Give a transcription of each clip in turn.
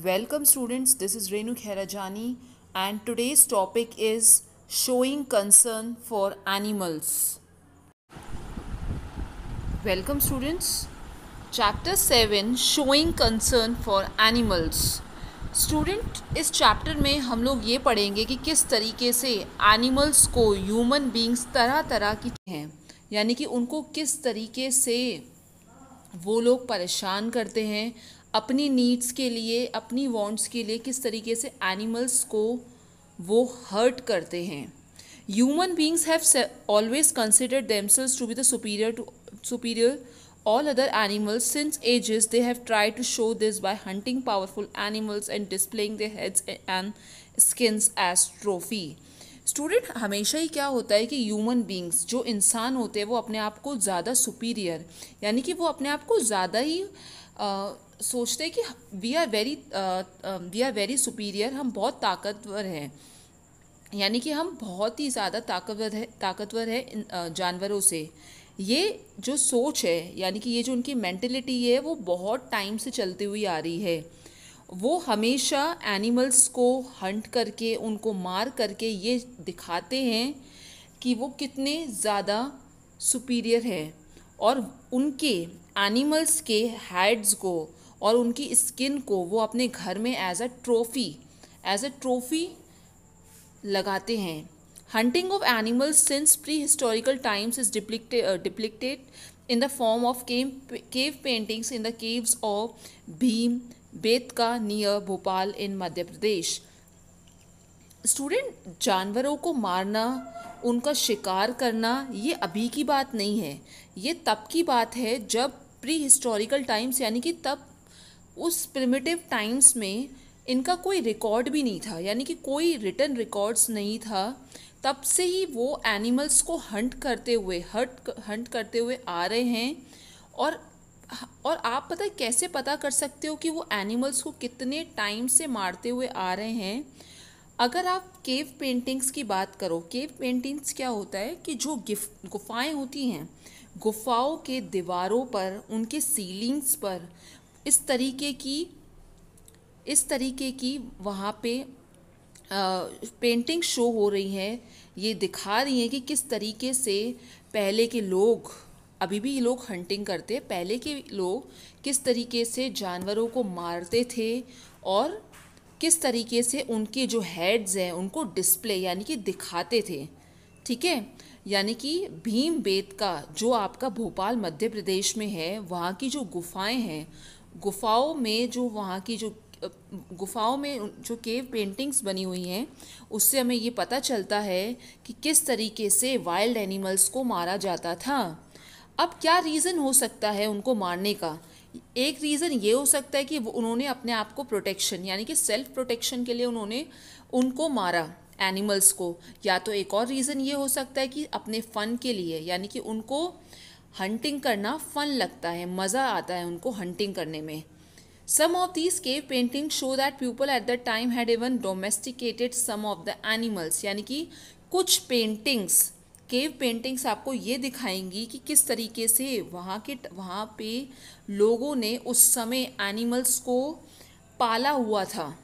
welcome students this is Renu Kherajani and today's topic is showing concern for animals welcome students chapter seven showing concern for animals student इस chapter में हम लोग ये पढ़ेंगे कि किस तरीके से एनिमल्स को ह्यूमन बींग्स तरह तरह की हैं यानी कि उनको किस तरीके से वो लोग परेशान करते हैं अपनी नीड्स के लिए अपनी वांट्स के लिए किस तरीके से एनिमल्स को वो हर्ट करते हैं human beings have always considered themselves to be the superior to superior all other animals since ages they have try to show this by hunting powerful animals and displaying the heads and skins as trophy student हमेशा ही क्या होता है कि human beings जो इंसान होते हैं वो अपने आप को ज़्यादा सुपीरियर यानी कि वो अपने आप को ज़्यादा ही सोचते हैं कि we are very we are very superior हम बहुत ताकतवर हैं यानी कि हम बहुत ही ज़्यादा ताकतवर है ताकतवर है uh, जानवरों से ये जो सोच है यानी कि ये जो उनकी मैंटेलिटी है वो बहुत टाइम से चलती हुई आ रही है वो हमेशा एनिमल्स को हंट करके उनको मार करके ये दिखाते हैं कि वो कितने ज़्यादा सुपीरियर हैं और उनके एनिमल्स के हेड्स को और उनकी स्किन को वो अपने घर में as a trophy as a trophy लगाते हैं hunting of animals since pre historical times is depicted depicted in the form of cave cave paintings in the caves of Bhimbetka near Bhopal in Madhya Pradesh student जानवरों को मारना उनका शिकार करना ये अभी की बात नहीं है ये तब की बात है जब प्री हिस्टोरिकल टाइम्स यानी कि तब उस प्रिमिटिव टाइम्स में इनका कोई रिकॉर्ड भी नहीं था यानी कि कोई रिटर्न रिकॉर्ड्स नहीं था तब से ही वो एनिमल्स को हंट करते हुए हट हंट करते हुए आ रहे हैं और और आप पता कैसे पता कर सकते हो कि वो एनिमल्स को कितने टाइम से मारते हुए आ रहे हैं अगर आप केव पेंटिंग्स की बात करो केव पेंटिंग्स क्या होता है कि जो गिफ गुफाएं होती हैं गुफाओं के दीवारों पर उनके सीलिंग्स पर इस तरीके की इस तरीके की वहाँ पे पेंटिंग शो हो रही हैं ये दिखा रही हैं कि किस तरीके से पहले के लोग अभी भी ये लोग हंटिंग करते पहले के लोग किस तरीके से जानवरों को मारते थे और किस तरीके से उनके जो हेड्स हैं उनको डिस्प्ले यानी कि दिखाते थे ठीक है यानी कि भीम बेत का जो आपका भोपाल मध्य प्रदेश में है वहाँ की जो गुफाएं हैं गुफाओं में जो वहाँ की जो गुफाओं में जो केव पेंटिंग्स बनी हुई हैं उससे हमें ये पता चलता है कि किस तरीके से वाइल्ड एनिमल्स को मारा जाता था अब क्या रीज़न हो सकता है उनको मारने का एक रीज़न ये हो सकता है कि उन्होंने अपने आप को प्रोटेक्शन यानी कि सेल्फ प्रोटेक्शन के लिए उन्होंने उनको मारा एनिमल्स को या तो एक और रीज़न ये हो सकता है कि अपने फ़न के लिए यानी कि उनको हंटिंग करना फन लगता है मज़ा आता है उनको हंटिंग करने में some of these cave painting show that people at the time had even domesticated some of the animals यानी कि कुछ पेंटिंग्स केव पेंटिंग्स आपको ये दिखाएंगी कि किस तरीके से वहाँ के वहाँ पे लोगों ने उस समय एनिमल्स को पाला हुआ था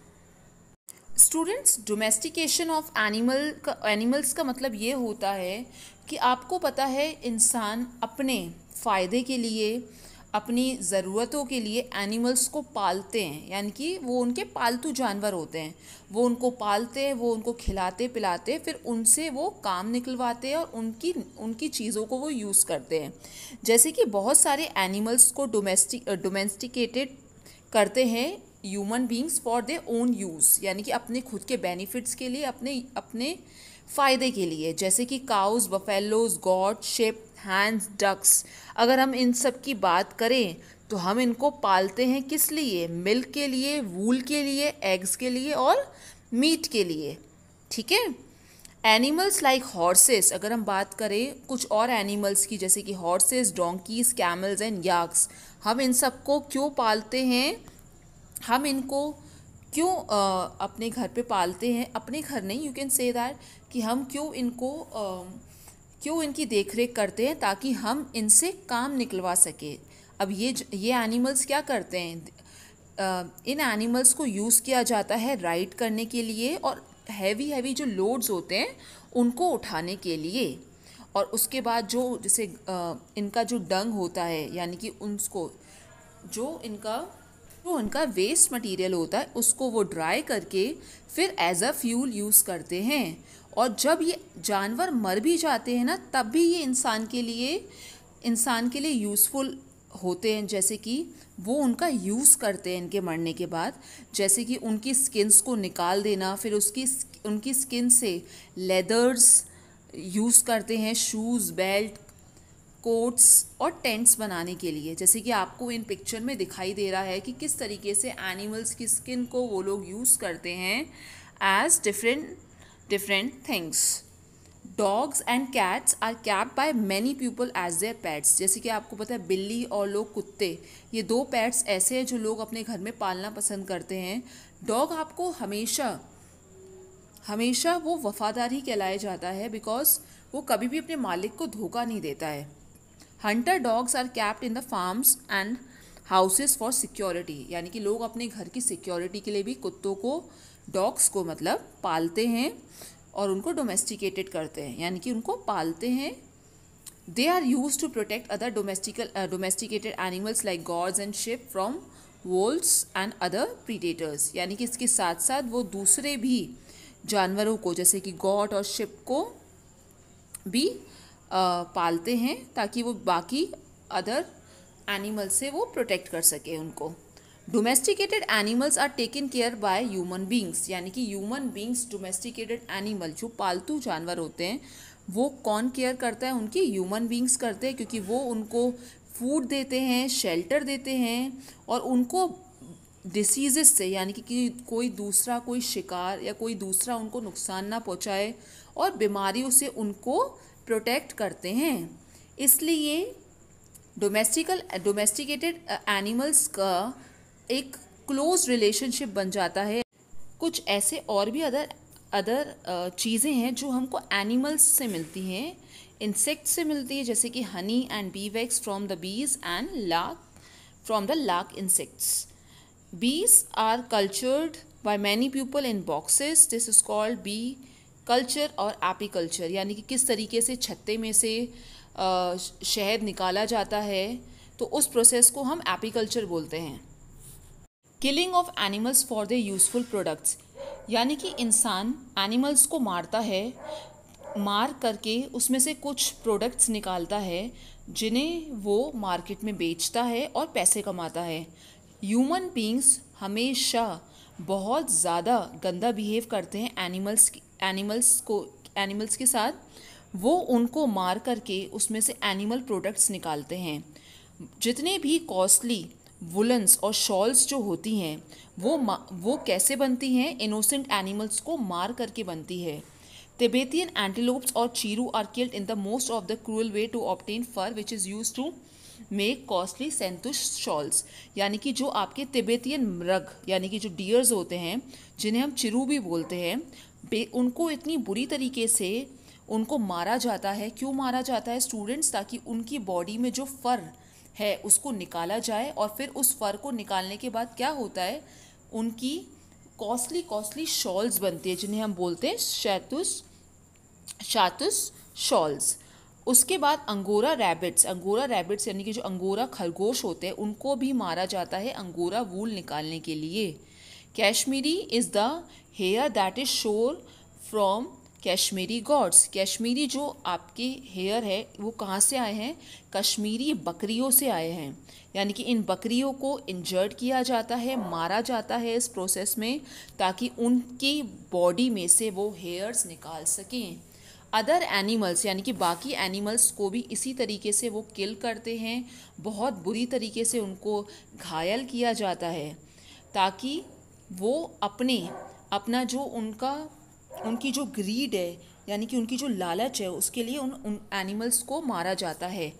स्टूडेंट्स डोमेस्टिकेशन ऑफ एनिमल का एनिमल्स का मतलब ये होता है कि आपको पता है इंसान अपने फ़ायदे के लिए अपनी ज़रूरतों के लिए एनिमल्स को पालते हैं यानी कि वो उनके पालतू जानवर होते हैं वो उनको पालते हैं वो उनको खिलाते पिलाते फिर उनसे वो काम निकलवाते हैं और उनकी उनकी चीज़ों को वो यूज़ करते हैं जैसे कि बहुत सारे एनिमल्स को डोमेस्टिक डोमेस्टिकेटेड करते हैं human beings for they own use यानी कि अपने खुद के बेनिफिट्स के लिए अपने अपने फ़ायदे के लिए जैसे कि cows buffaloes goats sheep hens ducks अगर हम इन सब की बात करें तो हम इनको पालते हैं किस लिए मिल्क के लिए वूल के लिए एग्स के लिए और मीट के लिए ठीक है एनिमल्स लाइक हॉर्सेस अगर हम बात करें कुछ और एनिमल्स की जैसे कि horses donkeys camels and yaks हम इन सबको क्यों पालते हैं हम इनको क्यों आ, अपने घर पे पालते हैं अपने घर नहीं यू कैन से दैट कि हम क्यों इनको आ, क्यों इनकी देख रेख करते हैं ताकि हम इनसे काम निकलवा सकें अब ये ये एनिमल्स क्या करते हैं इन एनिमल्स को यूज़ किया जाता है राइड करने के लिए और हैवी हैवी जो लोड्स होते हैं उनको उठाने के लिए और उसके बाद जो जैसे इनका जो डंग होता है यानी कि उनको जो इनका जो उनका वेस्ट मटेरियल होता है उसको वो ड्राई करके फिर एज अ फ्यूल यूज़ करते हैं और जब ये जानवर मर भी जाते हैं ना तब भी ये इंसान के लिए इंसान के लिए यूज़फुल होते हैं जैसे कि वो उनका यूज़ करते हैं इनके मरने के बाद जैसे कि उनकी स्किन्स को निकाल देना फिर उसकी उनकी स्किन से लेदर्स यूज़ करते हैं शूज़ बेल्ट कोट्स और टेंट्स बनाने के लिए जैसे कि आपको इन पिक्चर में दिखाई दे रहा है कि किस तरीके से एनिमल्स की स्किन को वो लोग यूज़ करते हैं as different different things dogs and cats are kept by many people as their pets जैसे कि आपको पता है बिल्ली और लोग कुत्ते ये दो पैट्स ऐसे हैं जो लोग अपने घर में पालना पसंद करते हैं डॉग आपको हमेशा हमेशा वो वफादार ही कहलाया जाता है बिकॉज वो कभी भी अपने मालिक को धोखा नहीं देता है hunter dogs are kept in the farms and houses for security यानी कि लोग अपने घर की सिक्योरिटी के लिए भी कुत्तों को डॉग्स को मतलब पालते हैं और उनको डोमेस्टिकेटेड करते हैं यानी कि उनको पालते हैं they are use to protect other domestic domesticated animals like goats and sheep from wolves and other predators यानी कि इसके साथ साथ वो दूसरे भी जानवरों को जैसे कि गॉड और शिप को भी पालते हैं ताकि वो बाकी अदर एनिमल्स से वो प्रोटेक्ट कर सके उनको domesticated animals are taken care by human beings यानी कि ह्यूमन बींग्स डोमेस्टिकेटेड एनिमल जो पालतू जानवर होते हैं वो कौन केयर करता है उनकी ह्यूमन बींग्स करते हैं क्योंकि वो उनको फूड देते हैं शेल्टर देते हैं और उनको डिसीज़ से यानी कि, कि कोई दूसरा कोई शिकार या कोई दूसरा उनको नुकसान ना पहुँचाए और बीमारियों से उनको प्रोटेक्ट करते हैं इसलिए डोमेस्टिकल डोमेस्टिकेटेड एनिमल्स का एक क्लोज रिलेशनशिप बन जाता है कुछ ऐसे और भी अदर अदर चीज़ें हैं जो हमको एनिमल्स से मिलती हैं इंसेक्ट से मिलती है जैसे कि honey and bee wax from the bees and lac from the lac insects bees are cultured by many people in boxes this is called bee culture और एपीकल्चर यानी कि किस तरीके से छत्ते में से शहद निकाला जाता है तो उस प्रोसेस को हम एपीकल्चर बोलते हैं killing of animals for the useful products यानी कि इंसान एनिमल्स को मारता है मार करके उसमें से कुछ प्रोडक्ट्स निकालता है जिन्हें वो मार्केट में बेचता है और पैसे कमाता है ह्यूमन बींग्स हमेशा बहुत ज़्यादा गंदा बिहेव करते हैं एनिमल्स एनिमल्स को एनिमल्स के साथ वो उनको मार करके उसमें से एनिमल प्रोडक्ट्स निकालते हैं जितने भी कॉस्टली वुलन्स और शॉल्स जो होती हैं वो वो कैसे बनती हैं इनोसेंट एनिमल्स को मार करके बनती है तिबेतियन एंटीलोप्स और chiru are killed in the most of the cruel way to obtain fur which is use to make costly shahtoosh shawls यानी कि जो आपके तिबेतियन मृग यानी कि जो डियर्स होते हैं जिन्हें हम चिरू भी बोलते हैं उनको इतनी बुरी तरीके से उनको मारा जाता है क्यों मारा जाता है स्टूडेंट्स ताकि उनकी बॉडी में जो फ़र है उसको निकाला जाए और फिर उस फ़र को निकालने के बाद क्या होता है उनकी कॉस्टली कॉस्टली शॉल्स बनती है जिन्हें हम बोलते हैं शैतुस शातुस शॉल्स उसके बाद अंगोरा रैबिट्स अंगोरा रैबिट्स यानी कि जो अंगोरा खरगोश होते हैं उनको भी मारा जाता है अंगोरा वूल निकालने के लिए Kashmiri is the hair that is sheared from Kashmiri goats Kashmiri जो आपके हेयर है वो कहाँ से आए हैं कश्मीरी बकरियों से आए हैं यानी कि इन बकरियों को इंजर्ड किया जाता है मारा जाता है इस प्रोसेस में ताकि उनकी बॉडी में से वो हेयर्स निकाल सकें अदर एनिमल्स यानी कि बाकी एनिमल्स को भी इसी तरीके से वो किल करते हैं बहुत बुरी तरीके से उनको घायल किया जाता है ताकि वो अपने अपना जो उनका उनकी जो ग्रीड है यानी कि उनकी जो लालच है उसके लिए उन उन एनिमल्स को मारा जाता है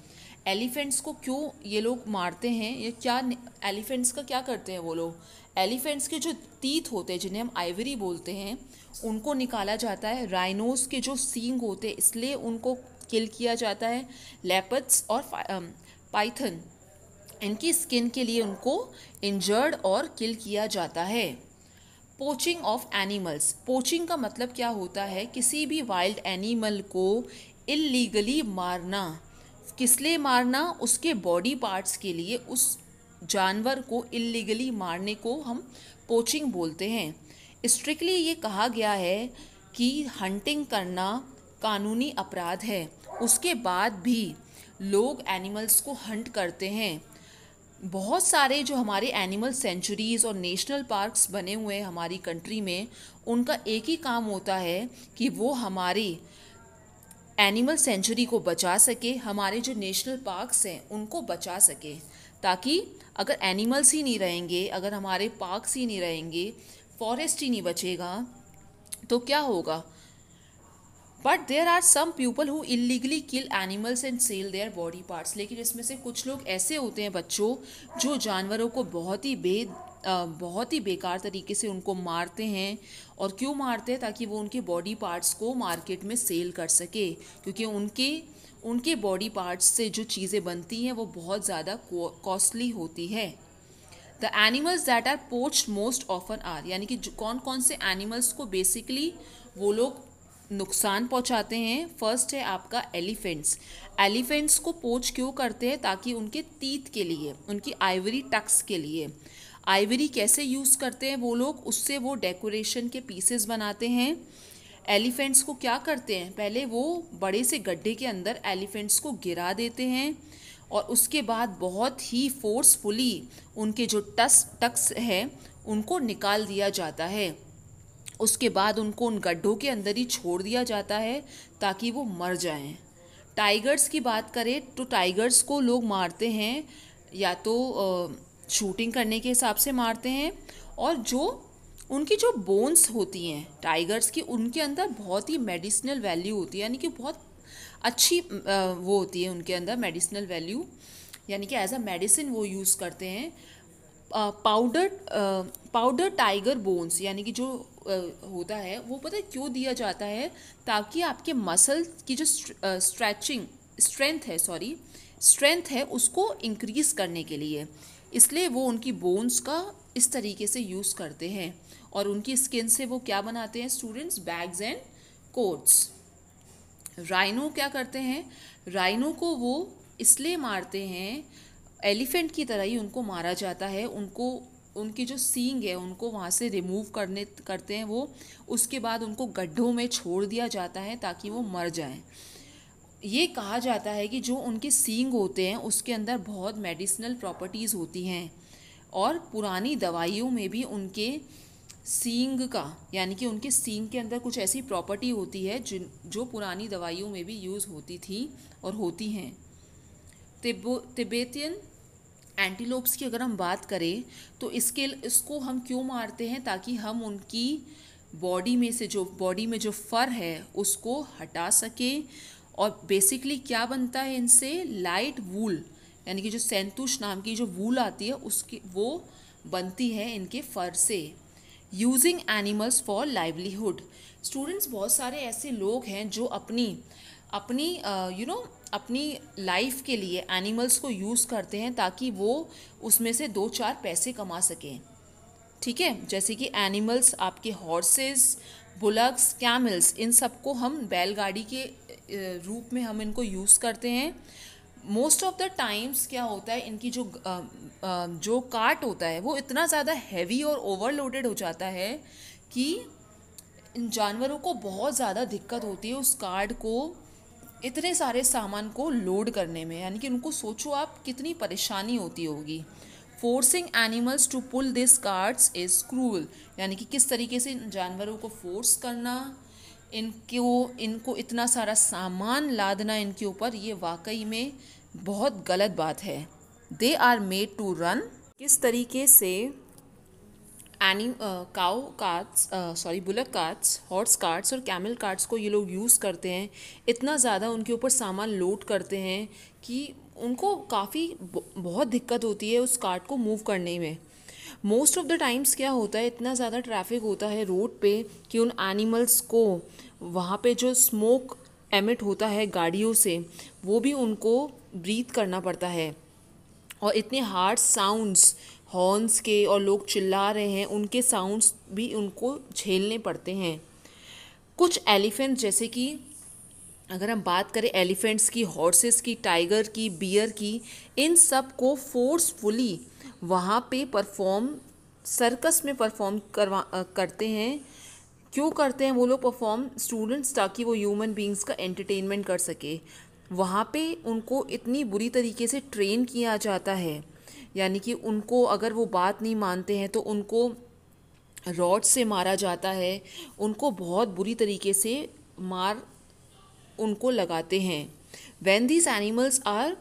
एलिफेंट्स को क्यों ये लोग मारते हैं ये क्या एलिफेंट्स का क्या करते हैं वो लोग एलिफेंट्स के जो तीत होते हैं जिन्हें हम आइवरी बोलते हैं उनको निकाला जाता है राइनोस के जो सींग होते हैं इसलिए उनको किल किया जाता है लेपट्स और पाइथन इनकी स्किन के लिए उनको इंजर्ड और किल किया जाता है पोचिंग ऑफ एनिमल्स पोचिंग का मतलब क्या होता है किसी भी वाइल्ड एनिमल को इलीगली मारना किस लिए मारना उसके बॉडी पार्ट्स के लिए उस जानवर को इलीगली मारने को हम पोचिंग बोलते हैं स्ट्रिक्टली ये कहा गया है कि हंटिंग करना कानूनी अपराध है उसके बाद भी लोग एनिमल्स को हंट करते हैं बहुत सारे जो हमारे एनिमल सेंचुरीज़ और नेशनल पार्क्स बने हुए हैं हमारी कंट्री में उनका एक ही काम होता है कि वो हमारे एनिमल सेंचुरी को बचा सके हमारे जो नेशनल पार्क्स हैं उनको बचा सके ताकि अगर एनिमल्स ही नहीं रहेंगे अगर हमारे पार्क्स ही नहीं रहेंगे फॉरेस्ट ही नहीं बचेगा तो क्या होगा but there are some people who illegally kill animals and sell their body parts लेकिन इसमें से कुछ लोग ऐसे होते हैं बच्चों जो जानवरों को बहुत ही बे बहुत ही बेकार तरीके से उनको मारते हैं और क्यों मारते हैं ताकि वो उनके बॉडी पार्ट्स को मार्केट में सेल कर सके क्योंकि उनके उनके बॉडी पार्ट्स से जो चीज़ें बनती हैं वो बहुत ज़्यादा कॉस्टली होती है the animals that are poached most often are यानी कि कौन कौन से एनिमल्स को बेसिकली वो लोग नुकसान पहुंचाते हैं फर्स्ट है आपका एलिफेंट्स एलिफेंट्स को पोच क्यों करते हैं ताकि उनके तीत के लिए उनकी आइवरी टक्स के लिए आइवरी कैसे यूज़ करते हैं वो लोग उससे वो डेकोरेशन के पीसेस बनाते हैं एलिफेंट्स को क्या करते हैं पहले वो बड़े से गड्ढे के अंदर एलिफेंट्स को गिरा देते हैं और उसके बाद बहुत ही फोर्सफुली उनके जो टस टक्स है उनको निकाल दिया जाता है उसके बाद उनको उन गड्ढों के अंदर ही छोड़ दिया जाता है ताकि वो मर जाएं टाइगर्स की बात करें तो टाइगर्स को लोग मारते हैं या तो शूटिंग करने के हिसाब से मारते हैं और जो उनकी जो बोन्स होती हैं टाइगर्स की उनके अंदर बहुत ही मेडिसिनल वैल्यू होती है यानी कि बहुत अच्छी वो होती है उनके अंदर मेडिसिनल वैल्यू यानी कि एज अ मेडिसिन वो यूज़ करते हैं पाउडर पाउडर टाइगर बोन्स यानी कि जो होता है वो पता है क्यों दिया जाता है ताकि आपके मसल की जो स्ट्रैचिंग स्ट्रेंथ है सॉरी स्ट्रेंथ है उसको इंक्रीज़ करने के लिए इसलिए वो उनकी बोन्स का इस तरीके से यूज़ करते हैं और उनकी स्किन से वो क्या बनाते हैं students bags and coats rhino क्या करते हैं राइनो को वो इसलिए मारते हैं एलिफेंट की तरह ही उनको मारा जाता है उनको उनकी जो सींग है उनको वहाँ से रिमूव करने करते हैं वो उसके बाद उनको गड्ढों में छोड़ दिया जाता है ताकि वो मर जाएं ये कहा जाता है कि जो उनके सींग होते हैं उसके अंदर बहुत मेडिसिनल प्रॉपर्टीज़ होती हैं और पुरानी दवाइयों में भी उनके सींग का यानी कि उनके सींग के अंदर कुछ ऐसी प्रॉपर्टी होती है जिन जो पुरानी दवाइयों में भी यूज़ होती थी और होती हैं तिब्बो तिब्बतियन एंटीलोप्स की अगर हम बात करें तो इसके इसको हम क्यों मारते हैं ताकि हम उनकी बॉडी में से जो बॉडी में जो फर है उसको हटा सकें और बेसिकली क्या बनता है इनसे लाइट वूल यानी कि जो सेंतुष नाम की जो वूल आती है उसकी वो बनती है इनके फर से using animals for livelihood students बहुत सारे ऐसे लोग हैं जो अपनी अपनी you uh, know you know, अपनी लाइफ के लिए एनिमल्स को यूज़ करते हैं ताकि वो उसमें से दो चार पैसे कमा सकें ठीक है जैसे कि एनिमल्स आपके हॉर्सेस बुलक्स कैमल्स इन सबको हम बैलगाड़ी के रूप में हम इनको यूज़ करते हैं मोस्ट ऑफ द टाइम्स क्या होता है इनकी जो जो कार्ट होता है वो इतना ज़्यादा हैवी और ओवरलोडेड हो जाता है कि इन जानवरों को बहुत ज़्यादा दिक्कत होती है उस कार्ड को इतने सारे सामान को लोड करने में यानी कि उनको सोचो आप कितनी परेशानी होती होगी forcing animals to pull this carts is cruel यानी कि किस तरीके से जानवरों को फोर्स करना इनको इनको इतना सारा सामान लादना इनके ऊपर ये वाकई में बहुत गलत बात है they are made to run किस तरीके से any cow carts sorry bullock carts horse carts और कैमल कार्ड्स को ये लोग यूज़ करते हैं इतना ज़्यादा उनके ऊपर सामान लोड करते हैं कि उनको काफ़ी बहुत दिक्कत होती है उस कार्ड को मूव करने में मोस्ट ऑफ़ द टाइम्स क्या होता है इतना ज़्यादा ट्रैफिक होता है रोड पे कि उन एनिमल्स को वहाँ पे जो स्मोक एमिट होता है गाड़ियों से वो भी उनको ब्रीथ करना पड़ता है और इतने हार्ड साउंड्स हॉर्न्स के और लोग चिल्ला रहे हैं उनके साउंड्स भी उनको झेलने पड़ते हैं कुछ एलिफेंट जैसे कि अगर हम बात करें एलिफेंट्स की हॉर्सेस की टाइगर की बियर की इन सब को फोर्सफुली वहाँ पे परफॉर्म सर्कस में परफॉर्म करवा करते हैं क्यों करते हैं वो लोग परफॉर्म स्टूडेंट्स ताकि वो ह्यूमन बींग्स का एंटरटेनमेंट कर सके वहाँ पे उनको इतनी बुरी तरीके से ट्रेन किया जाता है यानी कि उनको अगर वो बात नहीं मानते हैं तो उनको रॉड से मारा जाता है उनको बहुत बुरी तरीके से मार उनको लगाते हैं when these animals are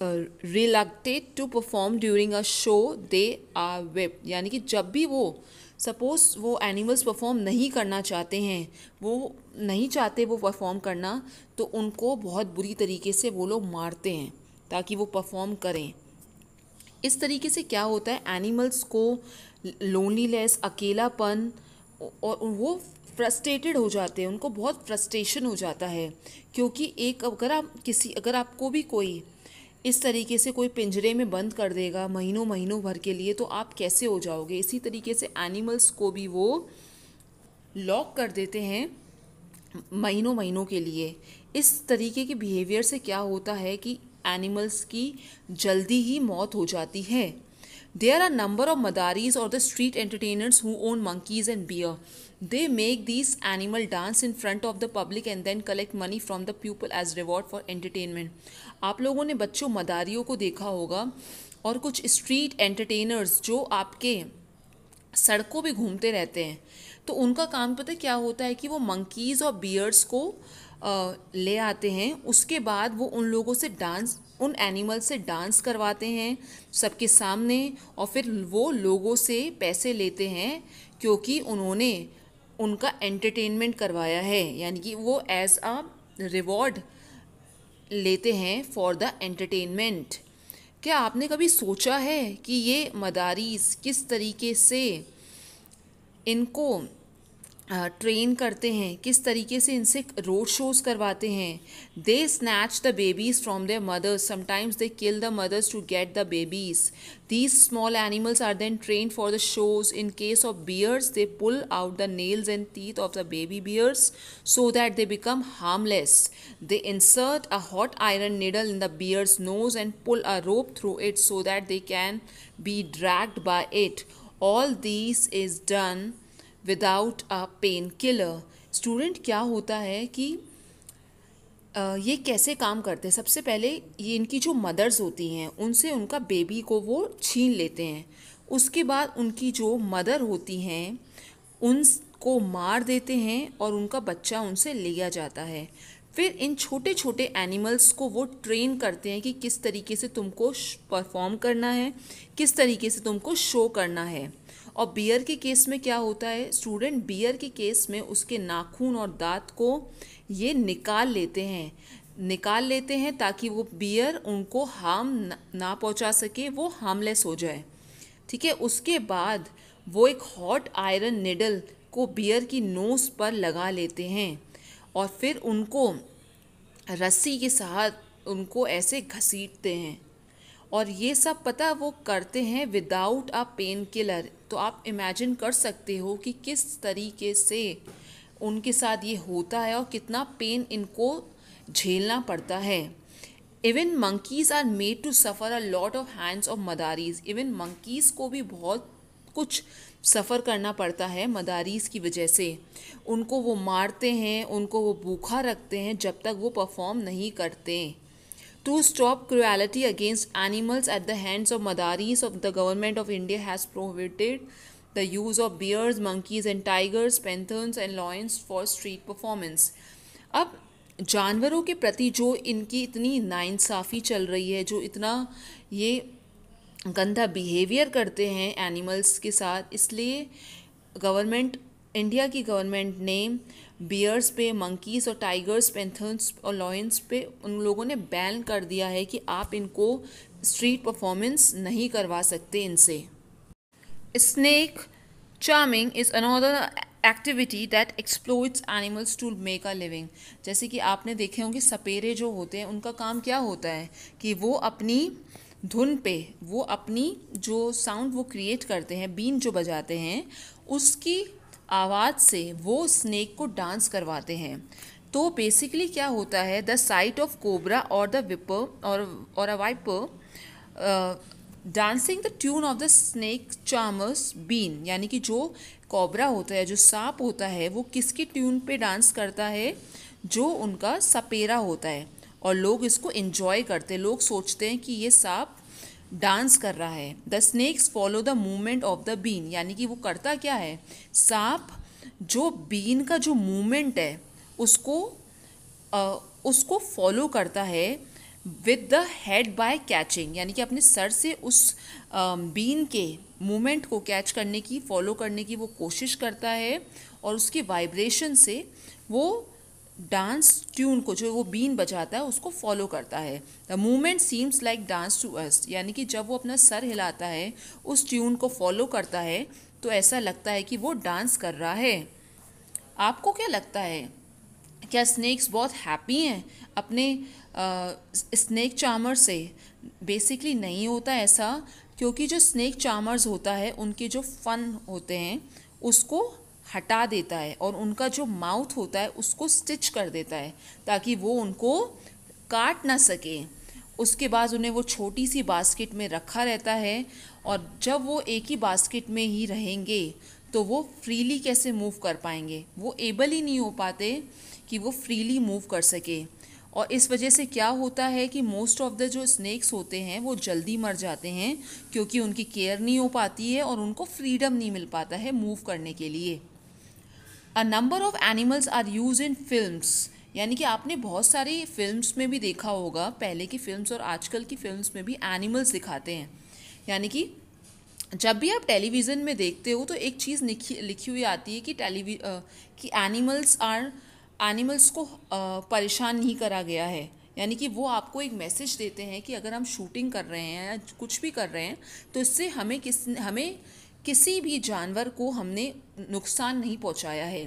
reluctant to perform during a show they are whipped यानी कि जब भी वो सपोज़ वो एनिमल्स परफॉर्म नहीं करना चाहते हैं वो नहीं चाहते वो परफॉर्म करना तो उनको बहुत बुरी तरीके से वो लोग मारते हैं ताकि वो परफॉर्म करें इस तरीके से क्या होता है एनिमल्स को लोनलीनेस अकेलापन और वो फ्रस्ट्रेटेड हो जाते हैं उनको बहुत फ्रस्ट्रेशन हो जाता है क्योंकि एक अगर आप किसी अगर आपको भी कोई इस तरीके से कोई पिंजरे में बंद कर देगा महीनों महीनों भर के लिए तो आप कैसे हो जाओगे इसी तरीके से एनिमल्स को भी वो लॉक कर देते हैं महीनों महीनों के लिए इस तरीके के बिहेवियर से क्या होता है कि एनिमल्स की जल्दी ही मौत हो जाती है they are are number of madaris और the street entertainers who own monkeys and bear they make this animal dance in front of the public and then collect money from the people as reward for entertainment आप लोगों ने बच्चों मदारियों को देखा होगा और कुछ स्ट्रीट एंटरटेनर्स जो आपके सड़कों पर घूमते रहते हैं तो उनका काम पता क्या होता है कि वो मंकीज़ और बियर्स को ले आते हैं उसके बाद वो उन लोगों से डांस उन एनिमल से डांस करवाते हैं सबके सामने और फिर वो लोगों से पैसे लेते हैं क्योंकि उन्होंने उनका एंटरटेनमेंट करवाया है यानी कि वो एज अ रिवॉर्ड लेते हैं फॉर द एंटरटेनमेंट क्या आपने कभी सोचा है कि ये मदारीस किस तरीके से इनको ट्रेन करते हैं किस तरीके से इनसे रोड शोज़ करवाते हैं they snatch the babies from their mothers sometimes they kill the mothers to get the babies these small animals are then train for the shows in case of bears they pull out the nails and teeth of the baby bears so that they become harmless they insert a hot iron needle in the bears nose and pull a rope through it so that they can B ड्रैक्ड by it all this is done without a pain killer student क्या होता है कि ये कैसे काम करते हैं सबसे पहले ये इनकी जो मदर्स होती हैं उनसे उनका बेबी को वो छीन लेते हैं उसके बाद उनकी जो मदर होती हैं उनको मार देते हैं और उनका बच्चा उनसे लिया जाता है फिर इन छोटे छोटे एनिमल्स को वो ट्रेन करते हैं कि किस तरीके से तुमको परफॉर्म करना है किस तरीके से तुमको शो करना है और बियर के केस में क्या होता है स्टूडेंट बियर के केस में उसके नाखून और दांत को ये निकाल लेते हैं निकाल लेते हैं ताकि वो बियर उनको हार्म ना पहुंचा सके वो हार्मलेस हो जाए ठीक है उसके बाद वो एक हॉट आयरन निडल को बियर की नोस पर लगा लेते हैं और फिर उनको रस्सी के साथ उनको ऐसे घसीटते हैं और ये सब पता वो करते हैं विदाउट अ पेन किलर तो आप इमेजिन कर सकते हो कि किस तरीके से उनके साथ ये होता है और कितना पेन इनको झेलना पड़ता है even monkeys are made to suffer a lot of hands of madaris even monkeys को भी बहुत कुछ सफ़र करना पड़ता है मदारीज़ की वजह से उनको वो मारते हैं उनको वो भूखा रखते हैं जब तक वो परफॉर्म नहीं करते to stop cruelty against animals at the hands of madaris of the government of india has prohibited the use of bears monkeys and tigers panthers and lions for street performance अब जानवरों के प्रति जो इनकी इतनी नाइंसाफ़ी chal rahi hai jo itna ye गंदा behaviour करते हैं एनिमल्स के साथ इसलिए गवर्नमेंट इंडिया की गवर्नमेंट ने बियर्स पे मंकीज़ और टाइगर्स पेंथर्स और लॉयंस पे उन लोगों ने बैन कर दिया है कि आप इनको स्ट्रीट परफॉर्मेंस नहीं करवा सकते इनसे snake charming is another activity that exploits animals to make a living जैसे कि आपने देखे होंगे सपेरे जो होते हैं उनका काम क्या होता है कि वो अपनी धुन पे वो अपनी जो साउंड वो क्रिएट करते हैं बीन जो बजाते हैं उसकी आवाज़ से वो स्नेक को डांस करवाते हैं तो बेसिकली क्या होता है द साइट ऑफ कोबरा और द विपर और और a viper dancing the tune of the snake charmer's been यानी कि जो कोबरा होता है जो सांप होता है वो किसकी ट्यून पे डांस करता है जो उनका सपेरा होता है और लोग इसको इन्जॉय करते हैं लोग सोचते हैं कि ये सांप डांस कर रहा है the snakes follow the movement of the been यानी कि वो करता क्या है सांप जो बीन का जो मूवमेंट है उसको आ, उसको फॉलो करता है with the head by catching यानी कि अपने सर से उस आ, बीन के मूवमेंट को कैच करने की फॉलो करने की वो कोशिश करता है और उसके वाइब्रेशन से वो डांस ट्यून को जो वो बीन बजाता है उसको फॉलो करता है the movement seems like dance to us यानी कि जब वो अपना सर हिलाता है उस ट्यून को फॉलो करता है तो ऐसा लगता है कि वो डांस कर रहा है आपको क्या लगता है क्या स्नैक्स बहुत हैप्पी हैं अपने स्नैक चामर से बेसिकली नहीं होता ऐसा क्योंकि जो स्नैक चामर्स होता है उनके जो फ़न होते हैं उसको हटा देता है और उनका जो माउथ होता है उसको स्टिच कर देता है ताकि वो उनको काट ना सके उसके बाद उन्हें वो छोटी सी बास्केट में रखा रहता है और जब वो एक ही बास्केट में ही रहेंगे तो वो फ्रीली कैसे मूव कर पाएंगे वो एबल ही नहीं हो पाते कि वो फ्रीली मूव कर सके और इस वजह से क्या होता है कि मोस्ट ऑफ द जो स्नैक्स होते हैं वो जल्दी मर जाते हैं क्योंकि उनकी केयर नहीं हो पाती है और उनको फ्रीडम नहीं मिल पाता है मूव करने के लिए a number of animals are use in films यानी कि आपने बहुत सारी फिल्म्स में भी देखा होगा पहले की फिल्म्स और आजकल की फिल्म्स में भी एनिमल्स दिखाते हैं यानी कि जब भी आप टेलीविज़न में देखते हो तो एक चीज़ लिखी लिखी हुई आती है कि टेलीवी कि एनिमल्स आर एनिमल्स को परेशान नहीं करा गया है यानी कि वो आपको एक मैसेज देते हैं कि अगर हम शूटिंग कर रहे हैं या कुछ भी कर रहे हैं तो इससे हमें किस हमें किसी भी जानवर को हमने नुकसान नहीं पहुंचाया है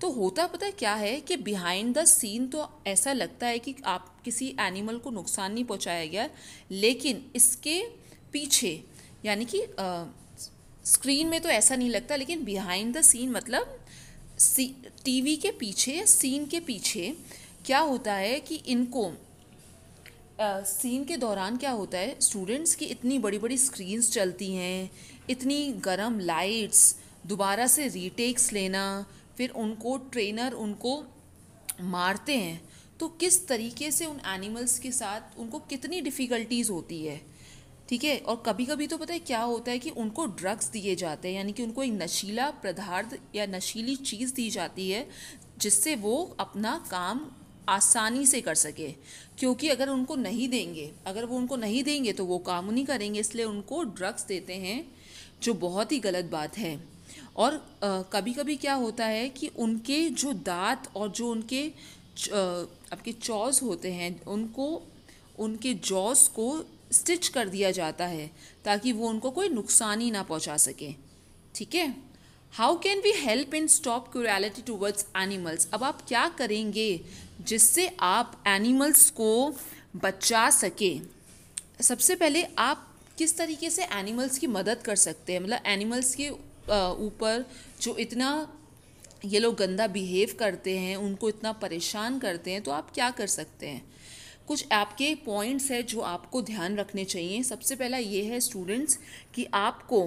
तो होता पता क्या है कि बिहाइंड द सीन तो ऐसा लगता है कि आप किसी एनिमल को नुकसान नहीं पहुंचाया गया लेकिन इसके पीछे यानी कि स्क्रीन में तो ऐसा नहीं लगता लेकिन बिहाइंड द सीन मतलब सी टीवी के पीछे या सीन के पीछे क्या होता है कि इनको सीन के दौरान क्या होता है स्टूडेंट्स की इतनी बड़ी बड़ी स्क्रीन्स चलती हैं इतनी गर्म लाइट्स दोबारा से रीटेक्स लेना फिर उनको ट्रेनर उनको मारते हैं तो किस तरीके से उन एनिमल्स के साथ उनको कितनी डिफ़िकल्टीज़ होती है ठीक है और कभी कभी तो पता है क्या होता है कि उनको ड्रग्स दिए जाते हैं यानी कि उनको एक नशीला पदार्थ या नशीली चीज़ दी जाती है जिससे वो अपना काम आसानी से कर सके क्योंकि अगर उनको नहीं देंगे अगर वो उनको नहीं देंगे तो वो काम नहीं करेंगे इसलिए उनको ड्रग्स देते हैं जो बहुत ही गलत बात है और कभी कभी क्या होता है कि उनके जो दांत और जो उनके आपके चौज होते हैं उनको उनके जॉस को स्टिच कर दिया जाता है ताकि वो उनको कोई नुकसान ही ना पहुंचा सके ठीक है how can we help in stop cruelty towards animals अब आप क्या करेंगे जिससे आप एनिमल्स को बचा सके सबसे पहले आप किस तरीके से एनिमल्स की मदद कर सकते हैं मतलब एनिमल्स के ऊपर जो इतना ये लोग गंदा बिहेव करते हैं उनको इतना परेशान करते हैं तो आप क्या कर सकते हैं कुछ आपके पॉइंट्स है जो आपको ध्यान रखने चाहिए सबसे पहला ये है स्टूडेंट्स कि आपको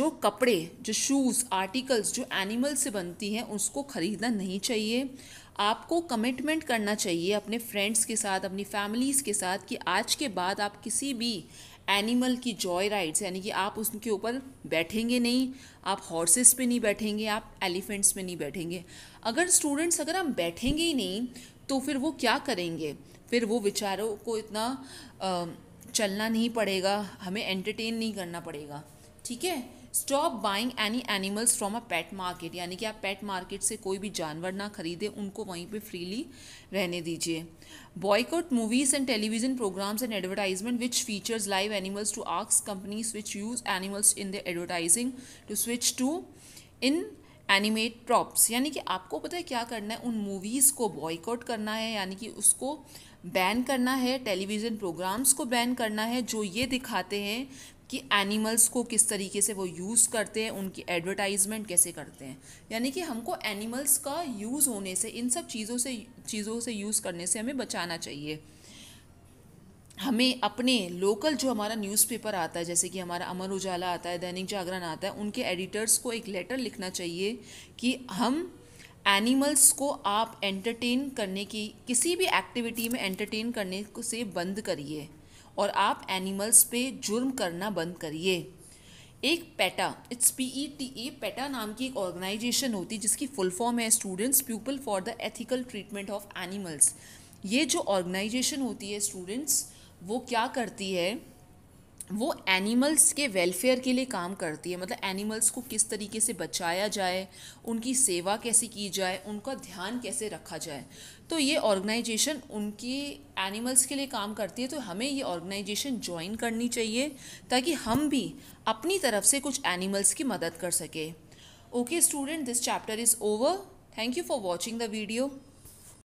जो कपड़े जो शूज़ आर्टिकल्स जो एनिमल से बनती हैं उसको ख़रीदना नहीं चाहिए आपको कमिटमेंट करना चाहिए अपने फ्रेंड्स के साथ अपनी फैमिलीज़ के साथ कि आज के बाद आप किसी भी एनिमल की जॉय राइड्स यानी कि आप उसके ऊपर बैठेंगे नहीं आप हॉर्सेस पे नहीं बैठेंगे आप एलिफेंट्स पे नहीं बैठेंगे अगर स्टूडेंट्स अगर हम बैठेंगे ही नहीं तो फिर वो क्या करेंगे फिर वो विचारों को इतना चलना नहीं पड़ेगा हमें एंटरटेन नहीं करना पड़ेगा ठीक है stop buying any animals from a pet market यानी कि आप पेट मार्केट से कोई भी जानवर ना खरीदें उनको वहीं पे फ्रीली रहने दीजिए boycott movies and television programmes and advertisement which features live animals to आक्स companies which use animals in the advertising to switch to inanimate props यानी कि आपको पता है क्या करना है उन मूवीज़ को बॉयकॉट करना है यानी कि उसको बैन करना है टेलीविज़न प्रोग्राम्स को बैन करना है जो ये दिखाते हैं कि एनिमल्स को किस तरीके से वो यूज़ करते हैं उनकी एडवर्टाइजमेंट कैसे करते हैं यानी कि हमको एनिमल्स का यूज़ होने से इन सब चीज़ों से चीज़ों से यूज़ करने से हमें बचाना चाहिए हमें अपने लोकल जो हमारा न्यूज़पेपर आता है जैसे कि हमारा अमर उजाला आता है दैनिक जागरण आता है उनके एडिटर्स को एक लेटर लिखना चाहिए कि हम एनिमल्स को आप एंटरटेन करने की किसी भी एक्टिविटी में एंटरटेन करने से बंद करिए और आप एनिमल्स पे जुर्म करना बंद करिए एक PETA it's P E T A PETA नाम की एक ऑर्गेनाइजेशन होती है जिसकी फुल फॉर्म है students people for the ethical treatment of animals ये जो ऑर्गेनाइजेशन होती है स्टूडेंट्स वो क्या करती है वो एनिमल्स के वेलफेयर के लिए काम करती है मतलब एनिमल्स को किस तरीके से बचाया जाए उनकी सेवा कैसे की जाए उनका ध्यान कैसे रखा जाए तो ये ऑर्गेनाइजेशन उनकी एनिमल्स के लिए काम करती है तो हमें ये ऑर्गेनाइजेशन ज्वाइन करनी चाहिए ताकि हम भी अपनी तरफ से कुछ एनिमल्स की मदद कर सकें okay student this chapter is over thank you for watching the video